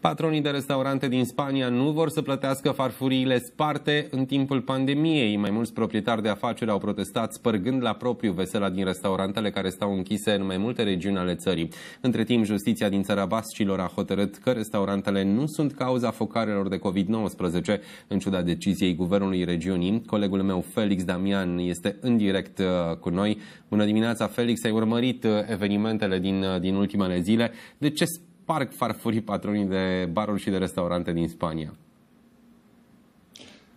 Patronii de restaurante din Spania nu vor să plătească farfuriile sparte în timpul pandemiei. Mai mulți proprietari de afaceri au protestat spărgând la propriu vesela din restaurantele care stau închise în mai multe regiuni ale țării. Între timp, justiția din țara Bascilor a hotărât că restaurantele nu sunt cauza focarelor de COVID-19, în ciuda deciziei guvernului regiunii. Colegul meu, Felix Damian, este în direct uh, cu noi. Bună dimineața, Felix, ai urmărit uh, evenimentele din, uh, din ultimele zile. De ce sparg farfurii patronii de baruri și de restaurante din Spania.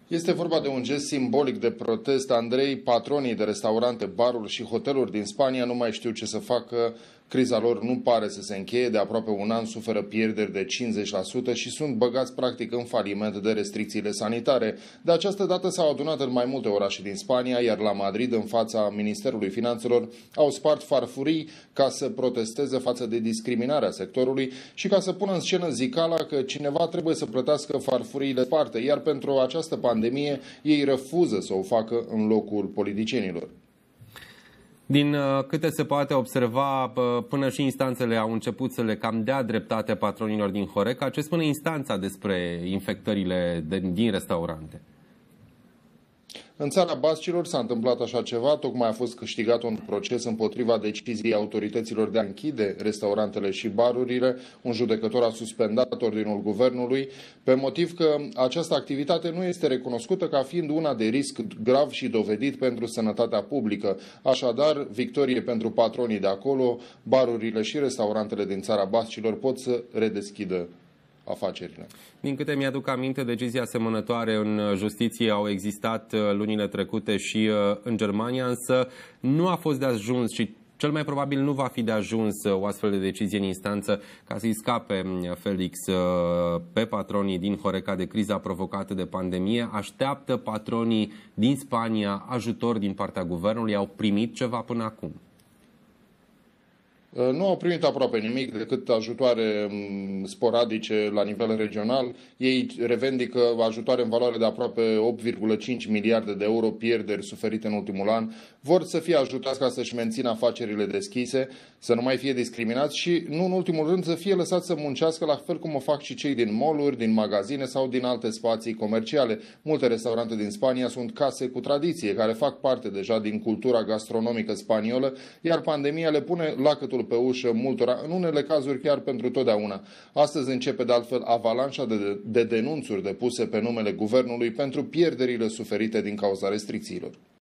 Este vorba de un gest simbolic de protest. Andrei, patronii de restaurante, baruri și hoteluri din Spania nu mai știu ce să facă Criza lor nu pare să se încheie, de aproape un an suferă pierderi de 50% și sunt băgați practic în faliment de restricțiile sanitare. De această dată s-au adunat în mai multe orașe din Spania, iar la Madrid, în fața Ministerului Finanțelor, au spart farfurii ca să protesteze față de discriminarea sectorului și ca să pună în scenă zicala că cineva trebuie să plătească farfuriile parte, iar pentru această pandemie ei refuză să o facă în locul politicienilor. Din uh, câte se poate observa, uh, până și instanțele au început să le cam dea dreptate patronilor din Horeca. Ce spune instanța despre infectările din restaurante? În țara Bascilor s-a întâmplat așa ceva, tocmai a fost câștigat un proces împotriva deciziei autorităților de a închide restaurantele și barurile. Un judecător a suspendat ordinul guvernului pe motiv că această activitate nu este recunoscută ca fiind una de risc grav și dovedit pentru sănătatea publică. Așadar, victorie pentru patronii de acolo, barurile și restaurantele din țara Bascilor pot să redeschidă afacerile. Din câte mi-aduc aminte, decizii asemănătoare în justiție au existat uh, lunile trecute și uh, în Germania, însă nu a fost de ajuns și cel mai probabil nu va fi de ajuns uh, o astfel de decizie în instanță ca să-i scape Felix pe patronii din Horeca de criza provocată de pandemie. Așteaptă patronii din Spania ajutor din partea guvernului? Au primit ceva până acum? Uh, nu au primit aproape nimic decât ajutoare um, sporadice la nivel regional. Ei revendică ajutoare în valoare de aproape 8,5 miliarde de euro pierderi suferite în ultimul an. Vor să fie ajutați ca să-și mențină afacerile deschise, să nu mai fie discriminați și, nu în ultimul rând, să fie lăsați să muncească la fel cum o fac și cei din mall din magazine sau din alte spații comerciale. Multe restaurante din Spania sunt case cu tradiție, care fac parte deja din cultura gastronomică spaniolă, iar pandemia le pune lacătul pe ușă, multora, în unele cazuri chiar pentru totdeauna. Astăzi începe de altfel avalanșa de, de denunțuri depuse pe numele guvernului pentru pierderile suferite din cauza restricțiilor.